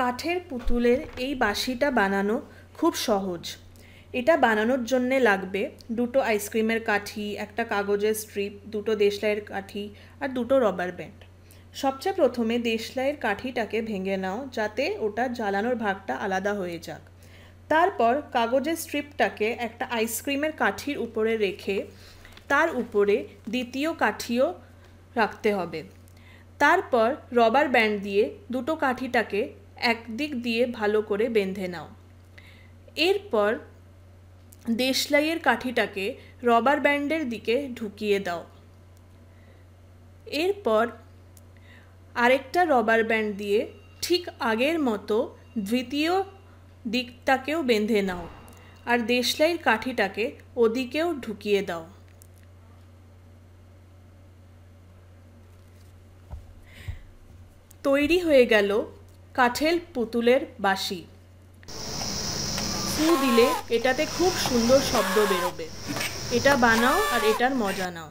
কাঠের পুতুলের এই বাঁশিটা বানানো খুব সহজ এটা বানানোর জন্যে লাগবে দুটো আইসক্রিমের কাঠি একটা কাগজের স্ট্রিপ দুটো দেশলাইয়ের কাঠি আর দুটো রবার ব্যান্ড সবচেয়ে প্রথমে দেশলাইয়ের কাঠিটাকে ভেঙে নাও যাতে ওটা জ্বালানোর ভাগটা আলাদা হয়ে যাক তারপর কাগজের স্ট্রিপটাকে একটা আইসক্রিমের কাঠির উপরে রেখে তার উপরে দ্বিতীয় কাঠিও রাখতে হবে তারপর রবার ব্যান্ড দিয়ে দুটো কাঠিটাকে একদিক দিয়ে ভালো করে বেঁধে নাও এরপর দেশলাইয়ের কাঠিটাকে রবার ব্যান্ডের দিকে ঢুকিয়ে দাও এরপর আরেকটা রবার ব্যান্ড দিয়ে ঠিক আগের মতো দ্বিতীয় দিকটাকেও বেঁধে নাও আর দেশলাইয়ের কাঠিটাকে ওদিকেও ঢুকিয়ে দাও তৈরি হয়ে গেল কাঠেল পুতুলের বাঁশি ফু দিলে এটাতে খুব সুন্দর শব্দ বেরোবে এটা বানাও আর এটার মজা নাও